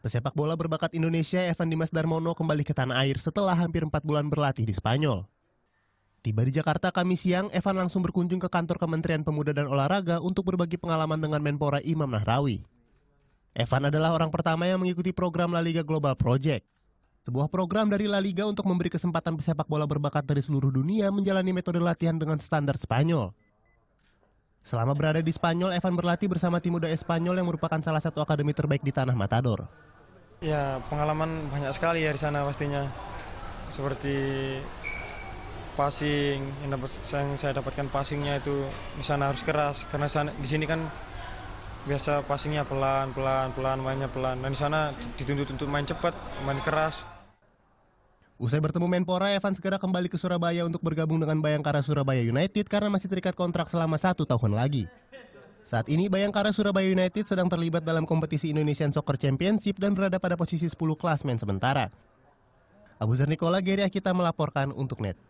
Pesepak bola berbakat Indonesia Evan Dimas Darmono kembali ke tanah air setelah hampir 4 bulan berlatih di Spanyol. Tiba di Jakarta kami siang, Evan langsung berkunjung ke kantor Kementerian Pemuda dan Olahraga untuk berbagi pengalaman dengan Menpora Imam Nahrawi. Evan adalah orang pertama yang mengikuti program La Liga Global Project. Sebuah program dari La Liga untuk memberi kesempatan pesepak bola berbakat dari seluruh dunia menjalani metode latihan dengan standar Spanyol. Selama berada di Spanyol, Evan berlatih bersama tim muda Espanyol yang merupakan salah satu akademi terbaik di tanah Matador. Ya pengalaman banyak sekali ya di sana pastinya. Seperti passing yang, dapat, yang saya dapatkan passingnya itu di sana harus keras karena sana, di sini kan biasa passingnya pelan pelan pelan mainnya pelan dan di sana dituntut untuk main cepat main keras. Usai bertemu Menpora, Evan segera kembali ke Surabaya untuk bergabung dengan Bayangkara Surabaya United karena masih terikat kontrak selama satu tahun lagi. Saat ini Bayangkara Surabaya United sedang terlibat dalam kompetisi Indonesian Soccer Championship dan berada pada posisi 10 klasmen sementara. Abu Zarnikola Geri Akita melaporkan untuk NET.